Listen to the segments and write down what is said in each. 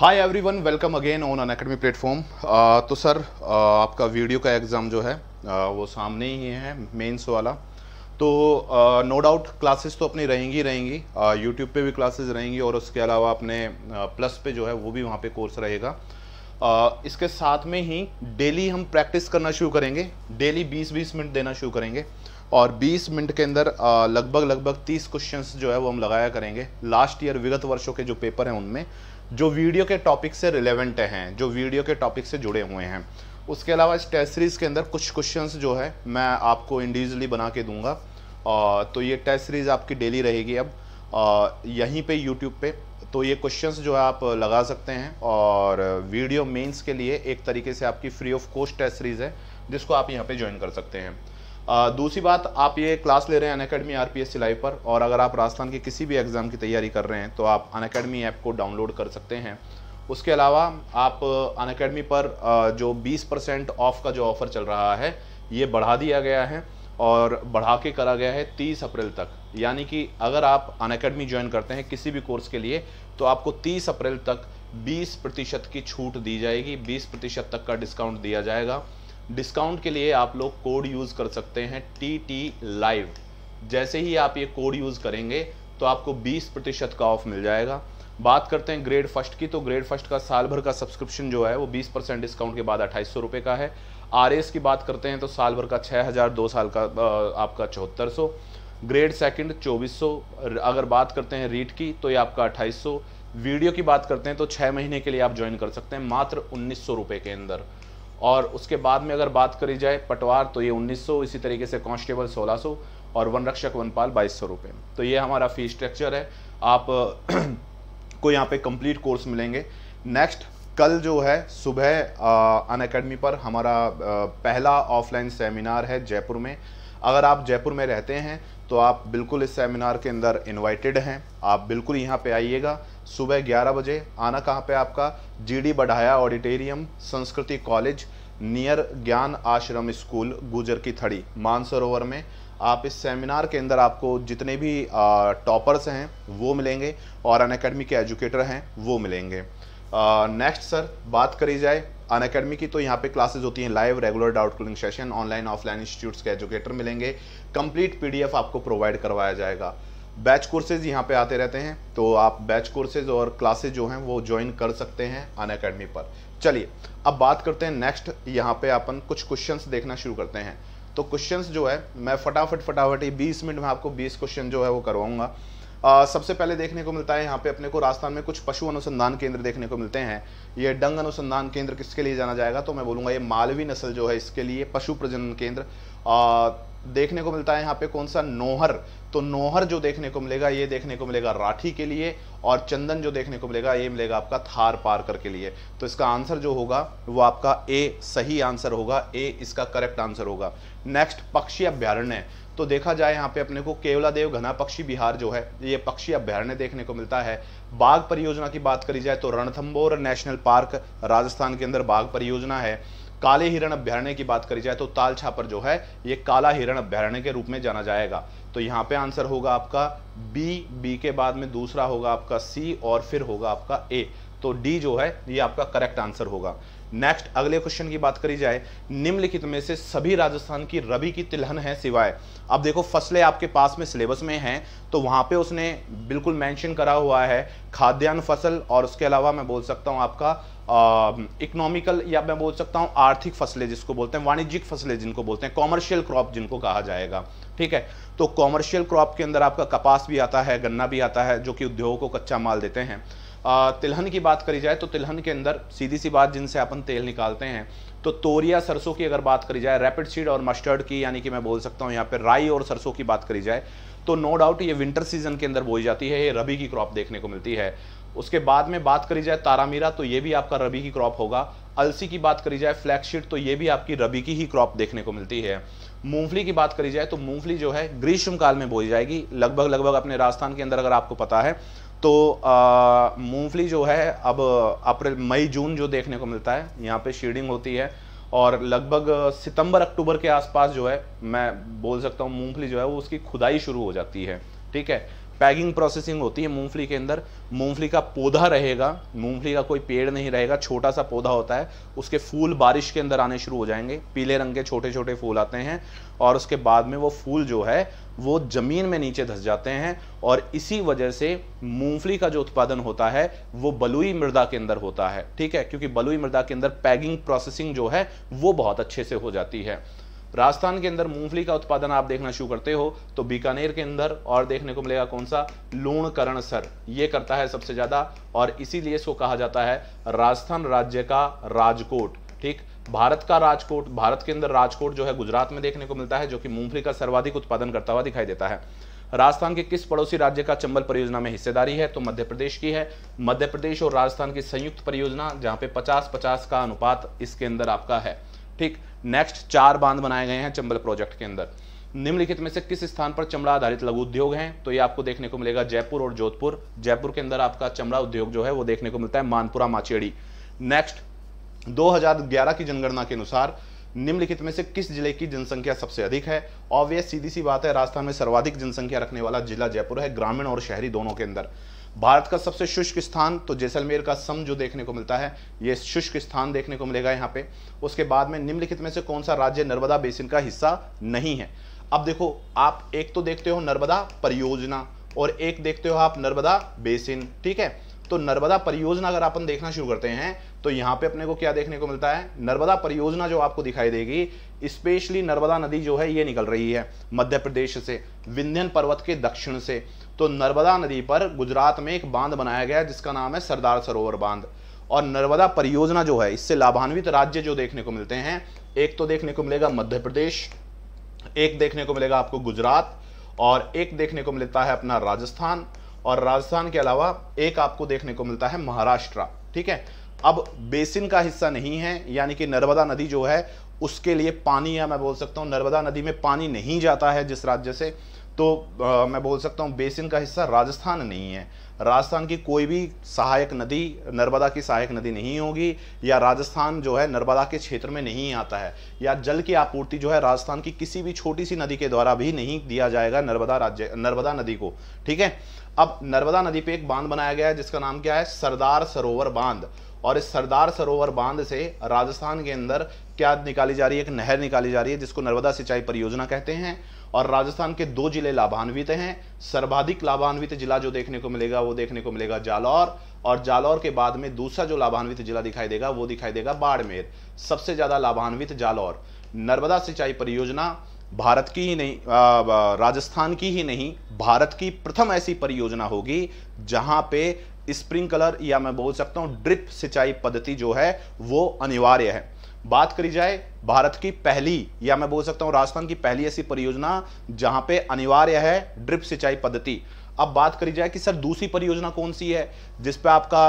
hi everyone welcome again on Unacademy platform तो sir uh, आपका VDO का exam जो है uh, वो सामने ही है मेंस वाला तो नो डाउट क्लासेस तो अपनी रहेंगी रहेंगी यूट्यूब uh, पे भी क्लासेस रहेंगी और उसके अलावा अपने प्लस uh, पे जो है वो भी वहाँ पे कोर्स रहेगा uh, इसके साथ में ही डेली हम प्रैक्टिस करना शुरू करेंगे डेली बीस बीस मिनट देना शुरू करेंगे और 20 मिनट के अंदर लगभग लगभग 30 क्वेश्चंस जो है वो हम लगाया करेंगे लास्ट ईयर विगत वर्षों के जो पेपर हैं उनमें जो वीडियो के टॉपिक से रिलेवेंट हैं जो वीडियो के टॉपिक से जुड़े हुए हैं उसके अलावा इस टेस्ट सीरीज़ के अंदर कुछ क्वेश्चंस जो है मैं आपको इंडिविजुअली बना के दूंगा आ, तो ये टेस्ट सीरीज़ आपकी डेली रहेगी अब यहीं पे यूट्यूब पे तो ये क्वेश्चंस जो है आप लगा सकते हैं और वीडियो मेंस के लिए एक तरीके से आपकी free of cost test series है जिसको आप यहाँ पे ज्वाइन कर सकते हैं दूसरी बात आप ये क्लास ले रहे हैं अन अकेडमी आर लाइव पर और अगर आप राजस्थान के किसी भी एग्ज़ाम की तैयारी कर रहे हैं तो आप अन अकेडमी ऐप को डाउनलोड कर सकते हैं उसके अलावा आप अनकेडमी पर जो 20 परसेंट ऑफ का जो ऑफ़र चल रहा है ये बढ़ा दिया गया है और बढ़ा के करा गया है 30 अप्रैल तक यानी कि अगर आप अनकेडमी ज्वाइन करते हैं किसी भी कोर्स के लिए तो आपको 30 अप्रैल तक 20 प्रतिशत की छूट दी जाएगी 20 प्रतिशत तक का डिस्काउंट दिया जाएगा डिस्काउंट के लिए आप लोग कोड यूज़ कर सकते हैं टी टी लाइव जैसे ही आप ये कोड यूज़ करेंगे तो आपको 20 प्रतिशत का ऑफ मिल जाएगा बात करते हैं ग्रेड फर्स्ट की तो ग्रेड फर्स्ट का साल भर का सब्सक्रिप्शन जो है वो 20 परसेंट डिस्काउंट के बाद अट्ठाईस सौ का है आर की बात करते हैं तो साल भर का छः हज़ार दो साल का आपका चौहत्तर ग्रेड सेकेंड चौबीस अगर बात करते हैं रीट की तो ये आपका अट्ठाईस वीडियो की बात करते हैं तो छः महीने के लिए आप ज्वाइन कर सकते हैं मात्र उन्नीस सौ के अंदर और उसके बाद में अगर बात करी जाए पटवार तो ये 1900 इसी तरीके से कांस्टेबल 1600 और वन रक्षक वनपाल बाईस सौ रुपये तो ये हमारा फी स्ट्रक्चर है आप को यहाँ पे कंप्लीट कोर्स मिलेंगे नेक्स्ट कल जो है सुबह अन अकेडमी पर हमारा पहला ऑफलाइन सेमिनार है जयपुर में अगर आप जयपुर में रहते हैं तो आप बिल्कुल इस सेमिनार के अंदर इनवाइटेड हैं आप बिल्कुल यहाँ पे आइएगा सुबह 11 बजे आना कहाँ पे आपका जीडी बढ़ाया ऑडिटोरियम संस्कृति कॉलेज नियर ज्ञान आश्रम स्कूल गुजर की थड़ी मानसरोवर में आप इस सेमिनार के अंदर आपको जितने भी टॉपर्स हैं वो मिलेंगे और अन के एजुकेटर हैं वो मिलेंगे नेक्स्ट सर बात करी जाए अन अकेडमी की तो यहाँ पे क्लासेस होती हैं live regular doubt clearing session online offline institutes के एजुकेटर मिलेंगे कंप्लीट पीडीएफ आपको प्रोवाइड करवाया जाएगा बैच कोर्सेज यहाँ पे आते रहते हैं तो आप बैच कोर्सेज और क्लासेज जो हैं वो ज्वाइन कर सकते हैं अन अकेडमी पर चलिए अब बात करते हैं नेक्स्ट यहाँ पे अपन कुछ क्वेश्चंस देखना शुरू करते हैं तो क्वेश्चंस जो है मैं फटाफट फटाफट ये बीस मिनट में आपको बीस क्वेश्चन जो है वो करवाऊंगा सबसे पहले देखने को मिलता है यहाँ पे अपने को राजस्थान में कुछ पशु अनुसंधान केंद्र देखने को मिलते हैं ये डंग अनुसंधान केंद्र किसके लिए जाना जाएगा तो मैं बोलूँगा ये मालवी नस्ल जो है इसके लिए पशु प्रजनन केंद्र देखने को मिलता है यहाँ पे कौन सा नोहर तो नोहर जो देखने को मिलेगा ये देखने को मिलेगा राठी के लिए और चंदन जो देखने को मिलेगा ये मिलेगा आपका थार पारकर के लिए तो इसका आंसर जो होगा वो आपका ए सही आंसर होगा ए इसका करेक्ट आंसर होगा नेक्स्ट पक्षी अभ्यारण्य तो देखा जाए यहाँ पे अपने को केवलादेव घना पक्षी बिहार जो है ये पक्षी अभ्यारण्य देखने को मिलता है बाघ परियोजना की बात करी जाए तो रणथंबोर नेशनल पार्क राजस्थान के अंदर बाघ परियोजना है काले हिरण अभ्यारण्य की बात करी जाए तो ताल छापर जो है ये काला हिरण अभ्यारण्य के रूप में जाना जाएगा तो यहाँ पे आंसर होगा आपका बी बी के बाद में दूसरा होगा आपका सी और फिर होगा आपका ए तो डी जो है ये आपका करेक्ट आंसर होगा नेक्स्ट अगले क्वेश्चन की बात करी जाए निम्नलिखित में से सभी राजस्थान की रबी की तिलहन है सिवाय अब देखो फसलें आपके पास में सिलेबस में हैं तो वहां पे उसने बिल्कुल मेंशन करा हुआ है खाद्यान्न फसल और उसके अलावा मैं बोल सकता हूं आपका इकोनॉमिकल या मैं बोल सकता हूँ आर्थिक फसलें जिसको बोलते हैं वाणिज्यिक फसलें जिनको बोलते हैं कॉमर्शियल क्रॉप जिनको कहा जाएगा ठीक है तो कॉमर्शियल क्रॉप के अंदर आपका कपास भी आता है गन्ना भी आता है जो कि उद्योगों को कच्चा माल देते हैं तिलहन की बात करी जाए तो तिलहन के अंदर सीधी सी बात जिनसे अपन तेल निकालते हैं तो तोरिया सरसों की अगर बात करी जाए रैपिड सीड और मस्टर्ड की यानी कि मैं बोल सकता हूँ यहाँ पे राई और सरसों की बात करी जाए तो नो डाउट ये विंटर सीजन के अंदर बोई जाती है ये रबी की क्रॉप देखने को मिलती है उसके बाद में बात करी जाए तारामीरा तो ये भी आपका रबी की क्रॉप होगा अलसी की बात करी जाए फ्लैगशीट तो ये भी आपकी रबी की ही क्रॉप देखने को मिलती है मूंगफली की बात करी जाए तो मूंगफली जो है ग्रीष्म काल में बोई जाएगी लगभग लगभग अपने राजस्थान के अंदर अगर आपको पता है तो मूंगफली जो है अब अप्रैल मई जून जो देखने को मिलता है यहाँ पे शीडिंग होती है और लगभग सितंबर अक्टूबर के आसपास जो है मैं बोल सकता हूँ मूंगफली जो है वो उसकी खुदाई शुरू हो जाती है ठीक है पैगिंग प्रोसेसिंग होती है मूंगफली के अंदर मूंगफली का पौधा रहेगा मूंगफली का कोई पेड़ नहीं रहेगा छोटा सा पौधा होता है उसके फूल बारिश के अंदर आने शुरू हो जाएंगे पीले रंग के छोटे छोटे फूल आते हैं और उसके बाद में वो फूल जो है वो ज़मीन में नीचे धस जाते हैं और इसी वजह से मूंगफली का जो उत्पादन होता है वो बलुई मृदा के अंदर होता है ठीक है क्योंकि बलुई मृदा के अंदर पैगिंग प्रोसेसिंग जो है वो बहुत अच्छे से हो जाती है राजस्थान के अंदर मूंगफली का उत्पादन आप देखना शुरू करते हो तो बीकानेर के अंदर और देखने को मिलेगा कौन सा लूणकरण सर ये करता है सबसे ज्यादा और इसीलिए इसको कहा जाता है राजस्थान राज्य का राजकोट ठीक भारत का राजकोट भारत के अंदर राजकोट जो है गुजरात में देखने को मिलता है जो कि मूंगफली का सर्वाधिक उत्पादन करता हुआ दिखाई देता है राजस्थान के किस पड़ोसी राज्य का चंबल परियोजना में हिस्सेदारी है तो मध्य प्रदेश की है मध्य प्रदेश और राजस्थान की संयुक्त परियोजना जहां पे 50-50 का अनुपात इसके अंदर आपका है ठीक नेक्स्ट चार बांध बनाए गए हैं चंबल प्रोजेक्ट के अंदर निम्नलिखित में से किस स्थान पर चमड़ा आधारित लघु उद्योग हैं तो ये आपको देखने को मिलेगा जयपुर और जोधपुर जयपुर के अंदर आपका चमड़ा उद्योग जो है वो देखने को मिलता है मानपुरा माचेड़ी नेक्स्ट 2011 की जनगणना के अनुसार निम्नलिखित में से किस जिले की जनसंख्या सबसे अधिक है ऑब्वियस सीधी सी बात है राजस्थान में सर्वाधिक जनसंख्या रखने वाला जिला जयपुर है ग्रामीण और शहरी दोनों के अंदर भारत का सबसे शुष्क स्थान तो जैसलमेर का सम जो देखने को मिलता है ये शुष्क स्थान देखने को मिलेगा यहाँ पे उसके बाद में निम्नलिखित में से कौन सा राज्य नर्मदा बेसिन का हिस्सा नहीं है अब देखो आप एक तो देखते हो नर्मदा परियोजना और एक देखते हो आप नर्मदा बेसिन ठीक है तो नर्मदा परियोजना अगर अपन देखना शुरू करते हैं तो यहाँ पे अपने को क्या देखने को मिलता है नर्मदा परियोजना जो आपको दिखाई देगी स्पेशली नर्मदा नदी जो है ये निकल रही है मध्य प्रदेश से विंध्यन पर्वत के दक्षिण से तो नर्मदा नदी पर गुजरात में एक बांध बनाया गया जिसका नाम है सरदार सरोवर बांध और नर्मदा परियोजना जो है इससे लाभान्वित राज्य जो देखने को मिलते हैं एक तो देखने को मिलेगा मध्य प्रदेश एक देखने को मिलेगा आपको गुजरात और एक देखने को मिलता है अपना राजस्थान और राजस्थान के अलावा एक आपको देखने को मिलता है महाराष्ट्र ठीक है अब बेसिन का हिस्सा नहीं है यानी कि नर्मदा नदी जो है उसके लिए पानी या मैं बोल सकता हूं नर्मदा नदी में पानी नहीं जाता है जिस राज्य से तो आ, मैं बोल सकता हूँ बेसिन का हिस्सा राजस्थान नहीं है राजस्थान की कोई भी सहायक नदी नर्मदा की सहायक नदी नहीं होगी या राजस्थान जो है नर्मदा के क्षेत्र में नहीं आता है या जल की आपूर्ति जो है राजस्थान की किसी भी छोटी सी नदी के द्वारा भी नहीं दिया जाएगा नर्मदा राज्य नर्मदा नदी को ठीक है अब नर्मदा नदी पे एक बांध बनाया गया है जिसका नाम क्या है सरदार सरोवर बांध और इस सरदार सरोवर बांध से राजस्थान के अंदर क्या निकाली जा रही है एक नहर निकाली जा रही है जिसको नर्मदा सिंचाई परियोजना कहते हैं और राजस्थान के दो जिले लाभान्वित हैं सर्वाधिक लाभान्वित जिला जो देखने को मिलेगा वो देखने को मिलेगा जालौर और जालौर के बाद में दूसरा जो लाभान्वित जिला दिखाई देगा वो दिखाई देगा बाड़मेर सबसे ज़्यादा लाभान्वित जालौर नर्मदा सिंचाई परियोजना भारत की ही नहीं राजस्थान की ही नहीं भारत की प्रथम ऐसी परियोजना होगी जहां पे स्प्रिंकलर या मैं बोल सकता हूं ड्रिप सिंचाई पद्धति जो है वो अनिवार्य है बात करी जाए भारत की पहली या मैं बोल सकता हूं राजस्थान की पहली ऐसी परियोजना जहां पे अनिवार्य है ड्रिप सिंचाई पद्धति अब बात करी जाए कि सर दूसरी परियोजना कौन सी है जिस पे आपका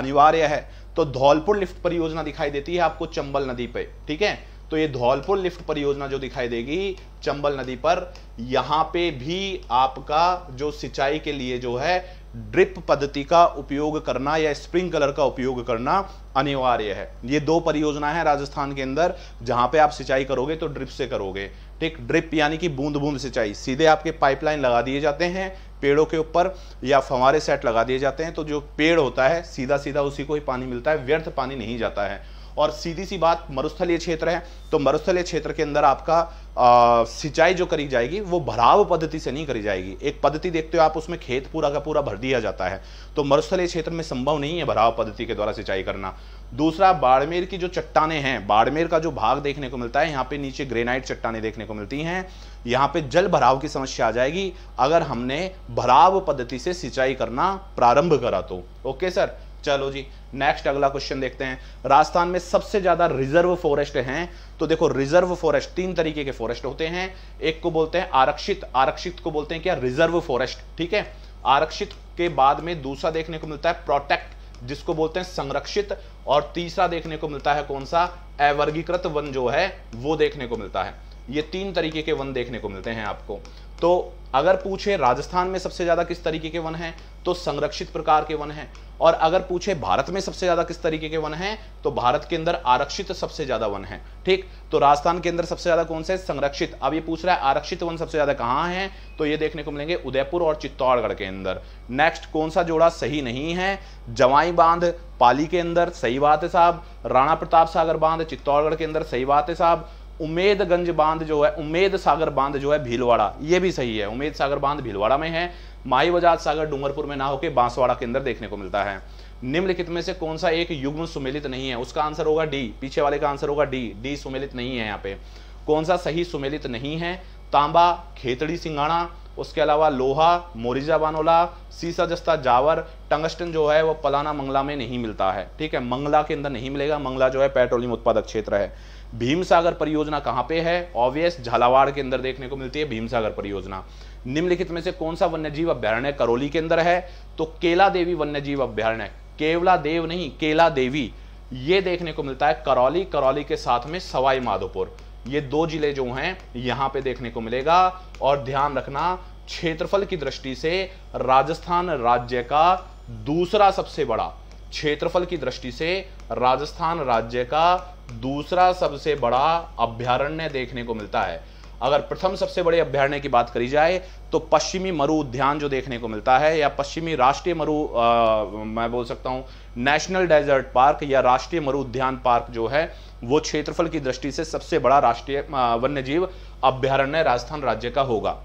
अनिवार्य है तो धौलपुर लिफ्ट परियोजना दिखाई देती है आपको चंबल नदी पे ठीक है तो ये धौलपुर लिफ्ट परियोजना जो दिखाई देगी चंबल नदी पर यहां पे भी आपका जो सिंचाई के लिए जो है ड्रिप पद्धति का उपयोग करना या स्प्रिंकलर का उपयोग करना अनिवार्य है ये दो परियोजना है राजस्थान के अंदर जहां पे आप सिंचाई करोगे तो ड्रिप से करोगे ठीक ड्रिप यानी कि बूंद बूंद सिंचाई सीधे आपके पाइपलाइन लगा दिए जाते हैं पेड़ों के ऊपर या फवारे सेट लगा दिए जाते हैं तो जो पेड़ होता है सीधा सीधा उसी को ही पानी मिलता है व्यर्थ पानी नहीं जाता है और सीधी सी बात मरुस्थलीय क्षेत्र है तो मरुस्थलीय क्षेत्र के अंदर आपका सिंचाई जो करी जाएगी वो भराव पद्धति से नहीं करी जाएगी एक पद्धति देखते हो आप उसमें खेत पूरा का पूरा भर दिया जाता है तो मरुस्थलीय क्षेत्र में संभव नहीं है भराव पद्धति के द्वारा सिंचाई करना दूसरा बाड़मेर की जो चट्टाने हैं बाड़मेर का जो भाग देखने को मिलता है यहाँ पे नीचे ग्रेनाइट चट्टाने देखने को मिलती हैं यहाँ पे जल भराव की समस्या आ जाएगी अगर हमने भराव पद्धति से सिंचाई करना प्रारंभ करा तो ओके सर चलो जी नेक्स्ट अगला क्वेश्चन देखते हैं राजस्थान में सबसे ज़्यादा रिजर्व फॉरेस्ट हैं तो देखो रिजर्व फॉरेस्ट तीन तरीके के फॉरेस्ट होते हैं एक को बोलते हैं आरक्षित आरक्षित को बोलते हैं क्या रिजर्व फॉरेस्ट ठीक है आरक्षित के बाद में दूसरा देखने को मिलता है प्रोटेक्ट जिसको बोलते हैं संरक्षित और तीसरा देखने को मिलता है कौन सा अवर्गीकृत वन जो है वो देखने को मिलता है ये तीन तरीके के वन देखने को मिलते हैं आपको तो अगर पूछे राजस्थान में सबसे ज़्यादा किस तरीके के वन हैं तो संरक्षित प्रकार के वन हैं और अगर पूछे भारत में सबसे ज़्यादा किस तरीके के वन हैं तो भारत के अंदर आरक्षित सबसे ज़्यादा वन हैं ठीक तो राजस्थान के अंदर सबसे ज़्यादा कौन से संरक्षित अब ये पूछ रहा है आरक्षित वन सबसे ज़्यादा कहाँ है तो ये देखने को मिलेंगे उदयपुर और चित्तौड़गढ़ के अंदर नेक्स्ट कौन सा जोड़ा सही नहीं है जवाई बांध पाली के अंदर सही बात है साहब राणा प्रताप सागर बांध चित्तौड़गढ़ के अंदर सही बात है साहब उमेदगंज बांध जो है उमेद सागर बांध जो है भीलवाड़ा ये भी सही है उमेद सागर बांध भीलवाड़ा में है माई बजाज सागर डूंगरपुर में ना होकर बांसवाड़ा के अंदर देखने को मिलता है निम्नलिखित में से कौन सा एक युग्म सुमेलित नहीं है उसका आंसर होगा डी पीछे वाले का आंसर होगा डी डी सुमेलित नहीं है यहाँ पे कौन सा सही सुमेलित नहीं है तांबा खेतड़ी सिंगाणा उसके अलावा लोहा मोरिजा बानोला सीसा जस्ता जावर टंगस्टन जो है वो पलाना मंगला में नहीं मिलता है ठीक है मंगला के अंदर नहीं मिलेगा मंगला जो है पेट्रोलियम उत्पादक क्षेत्र है भीमसागर परियोजना कहाँ पे है ऑब्वियस झालावाड़ के अंदर देखने को मिलती है भीमसागर परियोजना निम्नलिखित में से कौन सा वन्यजीव अभ्यारण्य करौली के अंदर है तो केला देवी वन्यजीव अभ्यारण्य केवला देव नहीं केला देवी ये देखने को मिलता है करौली करौली के साथ में सवाई माधोपुर ये दो जिले जो हैं यहां पे देखने को मिलेगा और ध्यान रखना क्षेत्रफल की दृष्टि से राजस्थान राज्य का दूसरा सबसे बड़ा क्षेत्रफल की दृष्टि से राजस्थान राज्य का दूसरा सबसे बड़ा अभ्यारण्य देखने को मिलता है अगर प्रथम सबसे बड़े अभ्यारण्य की बात करी जाए तो पश्चिमी मरु उद्यान जो देखने को मिलता है या पश्चिमी राष्ट्रीय मरु आ, मैं बोल सकता हूँ नेशनल डेजर्ट पार्क या राष्ट्रीय मरु उद्यान पार्क जो है वो क्षेत्रफल की दृष्टि से सबसे बड़ा राष्ट्रीय वन्यजीव अभ्यारण्य राजस्थान राज्य का होगा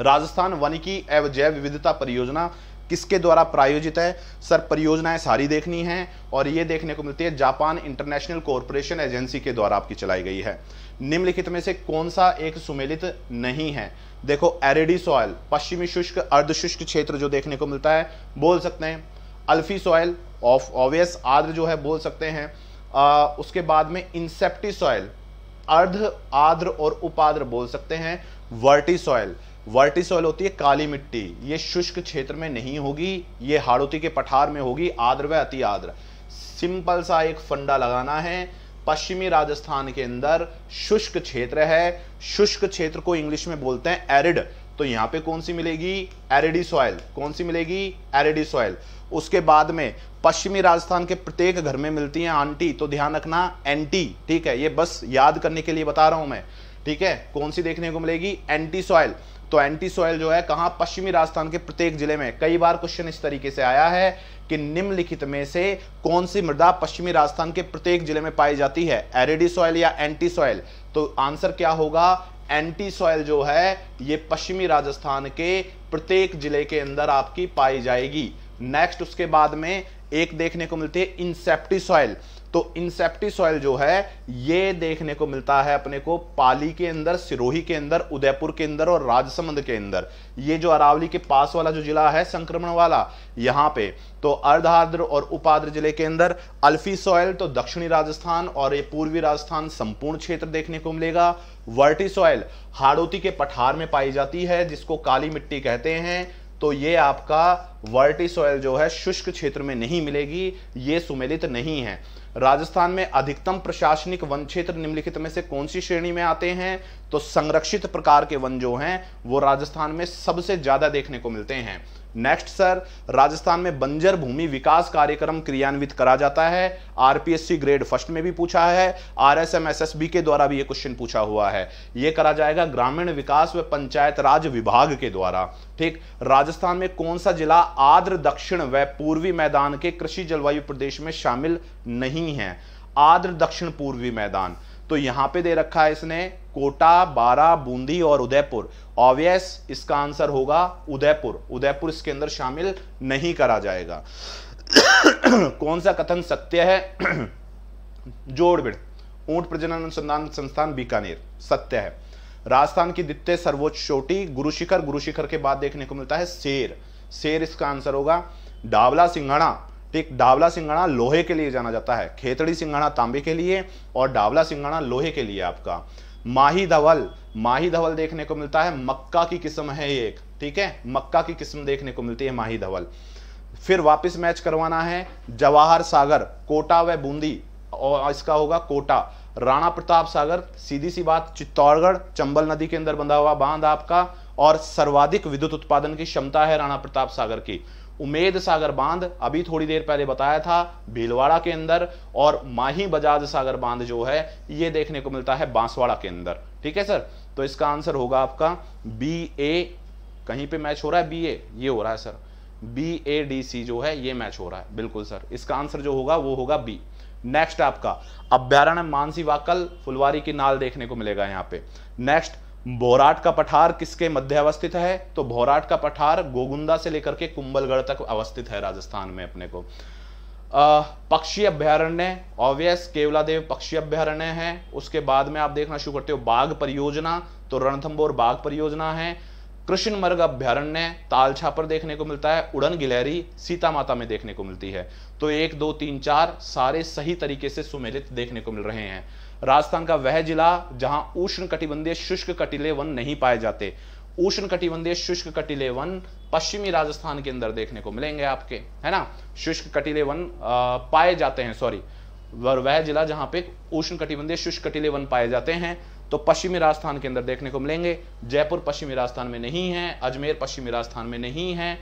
राजस्थान वनिकी एवं जैव विविधता परियोजना किसके द्वारा प्रायोजित है सर परियोजनाएं सारी देखनी है और ये देखने को मिलती है जापान इंटरनेशनल कॉरपोरेशन एजेंसी के द्वारा आपकी चलाई गई है निम्नलिखित में से कौन सा एक सुमेलित नहीं है देखो एरेडी सॉयल पश्चिमी शुष्क अर्ध शुष्क क्षेत्र जो देखने को मिलता है बोल सकते हैं अल्फी सॉयल ऑफ ऑवियस आर्द्र जो है बोल सकते हैं आ, उसके बाद में इंसेप्टी सॉयल अर्ध आर्द्र और उपाद्र बोल सकते हैं वर्टी सॉयल वर्टी सॉइल होती है काली मिट्टी ये शुष्क क्षेत्र में नहीं होगी ये हाड़ोती के पठार में होगी आद्र व अति आद्र सिंपल सा एक फंडा लगाना है पश्चिमी राजस्थान के अंदर शुष्क क्षेत्र है शुष्क क्षेत्र को इंग्लिश में बोलते हैं एरिड तो यहां पे कौन सी मिलेगी एरिडी सॉइल कौन सी मिलेगी एरिडी सॉइल उसके बाद में पश्चिमी राजस्थान के प्रत्येक घर में मिलती है आंटी तो ध्यान रखना एंटी ठीक है ये बस याद करने के लिए बता रहा हूं मैं ठीक है कौन सी देखने को मिलेगी एंटी सॉइल तो एंटी सॉयल जो है कहां पश्चिमी राजस्थान के प्रत्येक जिले में कई बार क्वेश्चन इस तरीके से आया है कि निम्नलिखित में से कौन सी मृदा पश्चिमी राजस्थान के प्रत्येक जिले में पाई जाती है एरेडी सॉयल या एंटी सॉयल तो आंसर क्या होगा एंटी सॉयल जो है ये पश्चिमी राजस्थान के प्रत्येक जिले के अंदर आपकी पाई जाएगी नेक्स्ट उसके बाद में एक देखने को मिलती है इंसेप्टी सॉयल तो इंसेप्टी सॉइल जो है ये देखने को मिलता है अपने को पाली के अंदर सिरोही के अंदर उदयपुर के अंदर और राजसमंद के अंदर ये जो अरावली के पास वाला जो जिला है संक्रमण वाला यहाँ पे तो अर्धाद्र और उपाद्र जिले के अंदर अल्फी सॉयल तो दक्षिणी राजस्थान और ये पूर्वी राजस्थान संपूर्ण क्षेत्र देखने को मिलेगा वर्टी सॉयल हाड़ोती के पठार में पाई जाती है जिसको काली मिट्टी कहते हैं तो ये आपका वर्टी सॉयल जो है शुष्क क्षेत्र में नहीं मिलेगी ये सुमेलित नहीं है राजस्थान में अधिकतम प्रशासनिक वन क्षेत्र निम्नलिखित में से कौन सी श्रेणी में आते हैं तो संरक्षित प्रकार के वन जो हैं वो राजस्थान में सबसे ज्यादा देखने को मिलते हैं नेक्स्ट सर राजस्थान में बंजर भूमि विकास कार्यक्रम क्रियान्वित करा जाता है आरपीएससी ग्रेड फर्स्ट में भी पूछा है आरएसएमएसएसबी के द्वारा भी ये क्वेश्चन पूछा हुआ है ये करा जाएगा ग्रामीण विकास व पंचायत राज विभाग के द्वारा ठीक राजस्थान में कौन सा जिला आद्र दक्षिण व पूर्वी मैदान के कृषि जलवायु प्रदेश में शामिल नहीं है आद्र दक्षिण पूर्वी मैदान तो यहां पे दे रखा है इसने कोटा बारा बूंदी और उदयपुर ऑब्वियस इसका आंसर होगा उदयपुर उदयपुर इसके अंदर शामिल नहीं करा जाएगा कौन सा कथन सत्य है जोड़बिड़ ऊंट प्रजनन अनुसंधान संस्थान बीकानेर सत्य है राजस्थान की द्वितीय सर्वोच्च चोटी गुरुशिखर गुरुशिखर के बाद देखने को मिलता है शेर शेर इसका आंसर होगा डावला सिंघाणा ठीक तो डावला सिंघाड़ा लोहे के लिए जाना जाता है खेतड़ी सिंघाड़ा तांबे के लिए और डावला सिंघाड़ा लोहे के लिए आपका माही धवल माही धवल देखने को मिलता है मक्का की किस्म है एक ठीक है मक्का की किस्म देखने को मिलती है माही धवल फिर वापस मैच करवाना है जवाहर सागर कोटा व बूंदी और इसका होगा कोटा राणा प्रताप सागर सीधी सी बात चित्तौड़गढ़ चंबल नदी के अंदर बंधा हुआ बांध आपका और सर्वाधिक विद्युत उत्पादन की क्षमता है राणा प्रताप सागर की उमेद सागर बांध अभी थोड़ी देर पहले बताया था भीलवाड़ा के अंदर और माही बजाज सागर बांध जो है ये देखने को मिलता है बांसवाड़ा के अंदर ठीक है सर तो इसका आंसर होगा आपका बी ए कहीं पे मैच हो रहा है बी ए ये हो रहा है sir B A D C जो है ये मैच हो रहा है बिल्कुल सर इसका आंसर जो होगा वो होगा बी नेक्स्ट आपका अभ्यारण्य मानसी वाकल फुलवारी की नाल देखने को मिलेगा यहाँ पे नेक्स्ट बोराट का पठार किसके मध्य अवस्थित है तो बोराट का पठार गोगुंदा से लेकर के कुंबलगढ़ तक अवस्थित है राजस्थान में अपने को पक्षी अभ्यारण्य ऑब्वियस केवलादेव पक्षी अभ्यारण्य है उसके बाद में आप देखना शुरू करते हो बाघ परियोजना तो रणथंबोर बाघ परियोजना है कृष्ण मर्ग अभ्यारण्य ताल छापर देखने को मिलता है उड़न गिलहरी सीता माता में देखने को मिलती है तो एक दो तीन चार सारे सही तरीके से सुमेलित देखने को मिल रहे हैं राजस्थान का वह जिला जहां उष्ण कटिबंधीय शुष्क कटिले वन नहीं पाए जाते उष्ण कटिबंधीय शुष्क कटिले वन पश्चिमी राजस्थान के अंदर देखने को मिलेंगे आपके है ना शुष्क कटिले वन पाए जाते हैं सॉरी वह जिला जहां पे उष्ण कटिबंधीय शुष्क कटिले वन पाए जाते हैं तो पश्चिमी राजस्थान के अंदर देखने को मिलेंगे जयपुर पश्चिमी राजस्थान में नहीं है अजमेर पश्चिमी राजस्थान में नहीं है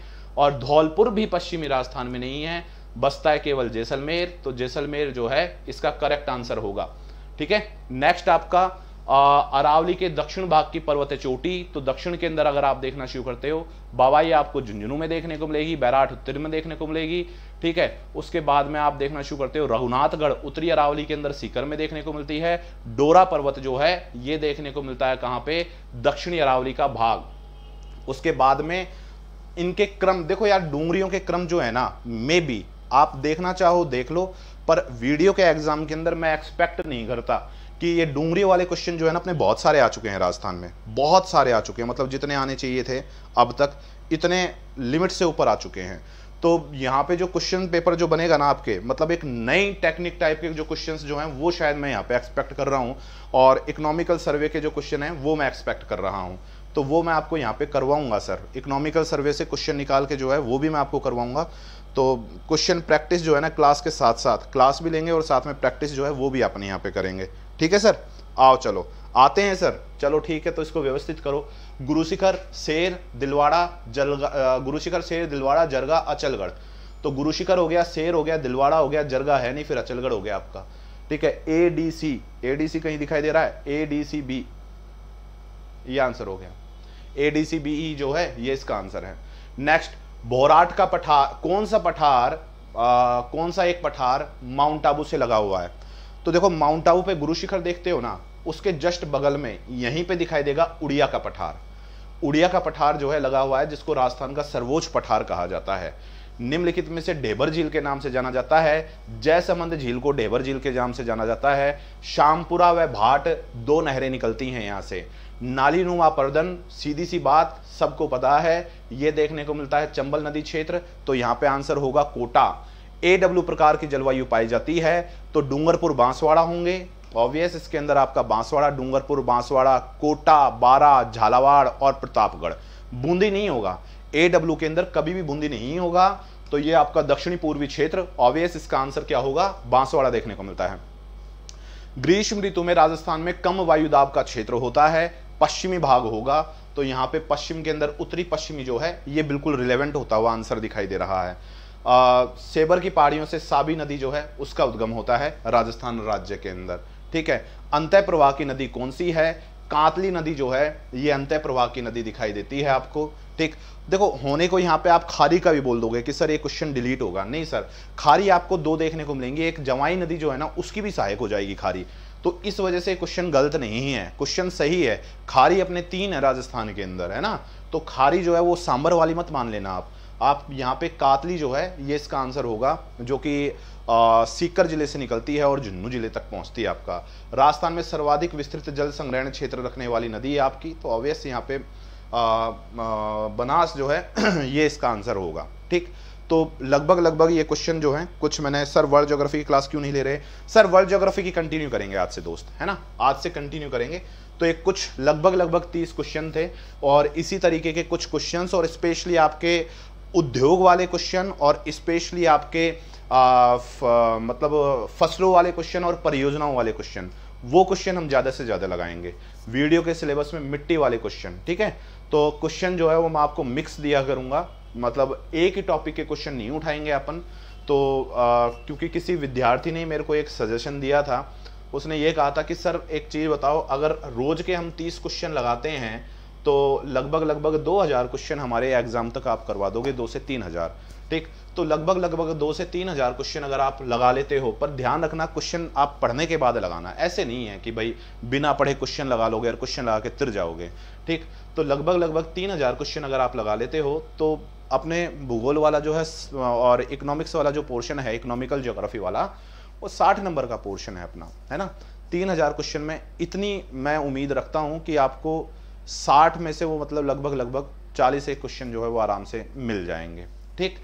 और धौलपुर भी पश्चिमी राजस्थान में नहीं है बसता है केवल जैसलमेर तो जैसलमेर जो है इसका करेक्ट आंसर होगा ठीक है नेक्स्ट आपका अरावली के दक्षिण भाग की पर्वत चोटी तो दक्षिण के अंदर अगर आप देखना शुरू करते हो बाबाई आपको झुंझुनू में देखने को मिलेगी बैराट उत्तर में देखने को मिलेगी ठीक है उसके बाद में आप देखना शुरू करते हो रघुनाथगढ़ उत्तरी अरावली के अंदर सीकर में देखने को मिलती है डोरा पर्वत जो है ये देखने को मिलता है कहाँ पे दक्षिणी अरावली का भाग उसके बाद में इनके क्रम देखो यार डूंगरियों के क्रम जो है ना मे बी आप देखना चाहो देख लो पर वीडियो के एग्जाम के अंदर मैं एक्सपेक्ट नहीं करता कि ये डूंगरी वाले क्वेश्चन जो है ना अपने बहुत सारे आ चुके हैं राजस्थान में बहुत सारे आ चुके हैं मतलब जितने आने चाहिए थे अब तक इतने लिमिट से ऊपर आ चुके हैं तो यहाँ पे जो क्वेश्चन पेपर जो बनेगा ना आपके मतलब एक नई टेक्निक टाइप के जो क्वेश्चंस जो हैं वो शायद मैं यहाँ पे एक्सपेक्ट कर रहा हूँ और इकोनॉमिकल सर्वे के जो क्वेश्चन हैं वो मैं एक्सपेक्ट कर रहा हूँ तो वो मैं आपको यहाँ पे करवाऊंगा सर इकोनॉमिकल सर्वे से क्वेश्चन निकाल के जो है वो भी मैं आपको करवाऊंगा तो क्वेश्चन प्रैक्टिस जो है ना क्लास के साथ साथ क्लास भी लेंगे और साथ में प्रैक्टिस जो है वो भी अपने यहाँ पे करेंगे ठीक है सर आओ चलो आते हैं सर चलो ठीक है तो इसको व्यवस्थित करो गुरुशिखर शेर दिलवाड़ा जलगा गुरुशिखर शेर दिलवाड़ा जरगा अचलगढ़ तो गुरुशिखर हो गया शेर हो गया दिलवाड़ा हो गया जरगा है नहीं फिर अचलगढ़ हो गया आपका ठीक है A D C A D सी कहीं दिखाई दे रहा है ए डी सी बी ये आंसर हो गया ए डी सी बी ई जो है ये इसका आंसर है नेक्स्ट बोराट का पठार कौन सा पठार आ, कौन सा एक पठार माउंट आबू से लगा हुआ है तो देखो माउंट आबू पे गुरु शिखर देखते हो ना उसके जस्ट बगल में यहीं पे दिखाई देगा उड़िया का पठार उड़िया का पठार जो है लगा हुआ है जिसको राजस्थान का सर्वोच्च पठार कहा जाता है निम्नलिखित में से ढेबर झील के नाम से जाना जाता है जयसमंद झील को ढेबर झील के नाम से जाना जाता है शामपुरा व भाट दो नहरें निकलती हैं यहाँ से नालीनुमा पर्दन सीधी सी बात सबको पता है ये देखने को मिलता है चंबल नदी क्षेत्र तो यहाँ पे आंसर होगा कोटा ए डब्ल्यू प्रकार की जलवायु पाई जाती है तो डूंगरपुर बांसवाड़ा होंगे ऑब्वियस इसके अंदर आपका बांसवाड़ा डूंगरपुर बांसवाड़ा कोटा बारा झालावाड़ और प्रतापगढ़ बूंदी नहीं होगा ए डब्ल्यू के अंदर कभी भी बूंदी नहीं होगा तो ये आपका दक्षिणी पूर्वी क्षेत्र ऑब्वियस इसका आंसर क्या होगा बांसवाड़ा देखने को मिलता है ग्रीष्म ऋतु में राजस्थान में कम वायु दाब का क्षेत्र होता है पश्चिमी भाग होगा तो यहाँ पे पश्चिम के अंदर उत्तरी पश्चिमी जो है ये बिल्कुल रिलेवेंट होता हुआ आंसर दिखाई दे रहा है आ, सेबर की पहाड़ियों से साबी नदी जो है उसका उद्गम होता है राजस्थान राज्य के अंदर ठीक है अंतः प्रवाह की नदी कौन सी है कांतली नदी जो है ये अंतः प्रवाह की नदी दिखाई देती है आपको ठीक देखो होने को यहाँ पे आप खारी का भी बोल दोगे कि सर ये क्वेश्चन डिलीट होगा नहीं सर खारी आपको दो देखने को मिलेंगी एक जवाई नदी जो है ना उसकी भी सहायक हो जाएगी खारी तो इस वजह से क्वेश्चन गलत नहीं है क्वेश्चन सही है खारी अपने तीन है राजस्थान के अंदर है ना तो खारी जो है वो सांबर वाली मत मान लेना आप आप यहाँ पे कातली जो है ये इसका आंसर होगा जो कि सीकर जिले से निकलती है और झुन्नू जिले तक पहुँचती है आपका राजस्थान में सर्वाधिक विस्तृत जल संग्रहण क्षेत्र रखने वाली नदी है आपकी तो ऑब्वियस यहाँ पे आ, आ, बनास जो है ये इसका आंसर होगा ठीक तो लगभग लगभग ये क्वेश्चन जो है कुछ मैंने सर वर्ल्ड ज्योग्राफी की क्लास क्यों नहीं ले रहे सर वर्ल्ड ज्योग्राफी की कंटिन्यू करेंगे आज से दोस्त है ना आज से कंटिन्यू करेंगे तो एक कुछ लगभग लगभग तीस क्वेश्चन थे और इसी तरीके के कुछ क्वेश्चंस और स्पेशली आपके उद्योग वाले क्वेश्चन और स्पेशली आपके आ, फ, आ, मतलब फसलों वाले क्वेश्चन और परियोजनाओं वाले क्वेश्चन वो क्वेश्चन हम ज़्यादा से ज़्यादा लगाएंगे वीडियो के सिलेबस में मिट्टी वाले क्वेश्चन ठीक है तो क्वेश्चन जो है वो मैं आपको मिक्स दिया करूँगा मतलब एक ही टॉपिक के क्वेश्चन नहीं उठाएंगे अपन तो आ, क्योंकि किसी विद्यार्थी ने मेरे को एक सजेशन दिया था उसने ये कहा था कि सर एक चीज़ बताओ अगर रोज़ के हम तीस क्वेश्चन लगाते हैं तो लगभग लगभग दो हज़ार क्वेश्चन हमारे एग्ज़ाम तक आप करवा दोगे दो से तीन हज़ार ठीक तो लगभग लगभग दो से तीन हज़ार क्वेश्चन अगर आप लगा लेते हो पर ध्यान रखना क्वेश्चन आप पढ़ने के बाद लगाना ऐसे नहीं है कि भाई बिना पढ़े क्वेश्चन लगा लोगे और क्वेश्चन लगा के तिर जाओगे ठीक तो लगभग लगभग तीन हज़ार क्वेश्चन अगर आप लगा लेते हो तो अपने भूगोल वाला जो है और इकोनॉमिक्स वाला जो पोर्शन है इकोनॉमिकल जोग्राफी वाला वो साठ नंबर का पोर्शन है अपना है ना तीन हज़ार क्वेश्चन में इतनी मैं उम्मीद रखता हूँ कि आपको साठ में से वो मतलब लगभग लगभग चालीस एक क्वेश्चन जो है वो आराम से मिल जाएंगे ठीक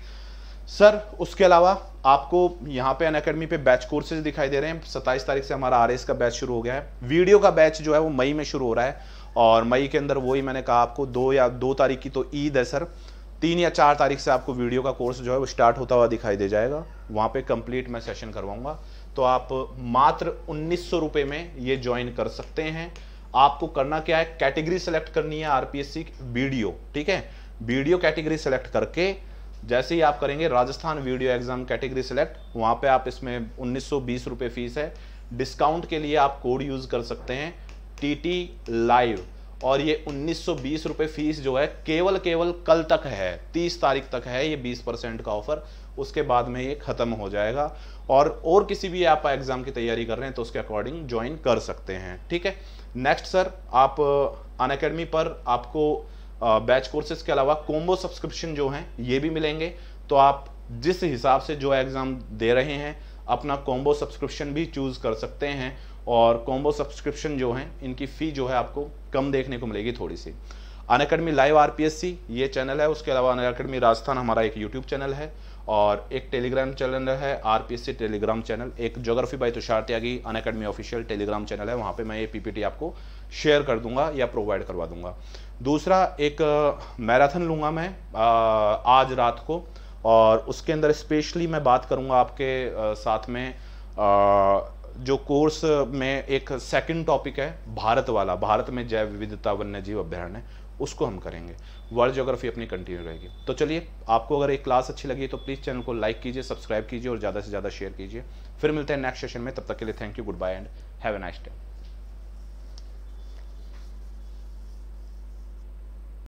सर उसके अलावा आपको यहाँ पे अन अकेडमी पे बैच कोर्सेज दिखाई दे रहे हैं सत्ताईस तारीख से हमारा आर का बैच शुरू हो गया है वीडियो का बैच जो है वो मई में शुरू हो रहा है और मई के अंदर वही मैंने कहा आपको दो या दो तारीख की तो ईद है सर तीन या चार तारीख से आपको वीडियो का कोर्स जो है वो स्टार्ट होता हुआ दिखाई दे जाएगा वहाँ पे कंप्लीट मैं सेशन करवाऊंगा तो आप मात्र उन्नीस सौ में ये ज्वाइन कर सकते हैं आपको करना क्या है कैटेगरी सेलेक्ट करनी है आरपीएससी वीडियो ठीक है वीडियो कैटेगरी सेलेक्ट करके जैसे ही आप करेंगे Rajasthan VDO exam category select वहाँ पे आप इसमें उन्नीस सौ फीस है डिस्काउंट के लिए आप कोड यूज़ कर सकते हैं टी टी लाइव और ये उन्नीस सौ फीस जो है केवल केवल कल तक है 30 तारीख तक है ये 20 परसेंट का ऑफर उसके बाद में ये ख़त्म हो जाएगा और और किसी भी आप एग्ज़ाम की तैयारी कर रहे हैं तो उसके अकॉर्डिंग ज्वाइन कर सकते हैं ठीक है नेक्स्ट सर आप अन अकेडमी पर आपको बैच कोर्सेज के अलावा कोम्बो सब्सक्रिप्शन जो हैं ये भी मिलेंगे तो आप जिस हिसाब से जो एग्ज़ाम दे रहे हैं अपना कोम्बो सब्सक्रिप्शन भी चूज़ कर सकते हैं और कॉम्बो सब्सक्रिप्शन जो है इनकी फ़ी जो है आपको कम देखने को मिलेगी थोड़ी सी अन अकेडमी लाइव आर ये चैनल है उसके अलावा अन अकेडमी राजस्थान हमारा एक यूट्यूब चैनल है और एक टेलीग्राम चैनल है आर टेलीग्राम चैनल एक geography by Tushar Tyagi Unacademy official Telegram channel है वहाँ पे मैं ये पीपीटी आपको शेयर कर दूंगा या प्रोवाइड करवा दूंगा दूसरा एक मैराथन लूँगा मैं आज रात को और उसके अंदर स्पेशली मैं बात करूँगा आपके साथ में जो कोर्स में एक सेकंड टॉपिक है भारत वाला भारत में जैव विविधता वन्य जीव अभ्यारण्य उसको हम करेंगे वर्ल्ड ज्योग्राफी अपनी कंटिन्यू रहेगी तो चलिए आपको अगर एक क्लास अच्छी लगी तो प्लीज़ चैनल को लाइक कीजिए सब्सक्राइब कीजिए और ज़्यादा से ज़्यादा शेयर कीजिए फिर मिलते हैं नेक्स्ट सेशन में तब तक के लिए thank you goodbye and have a nice day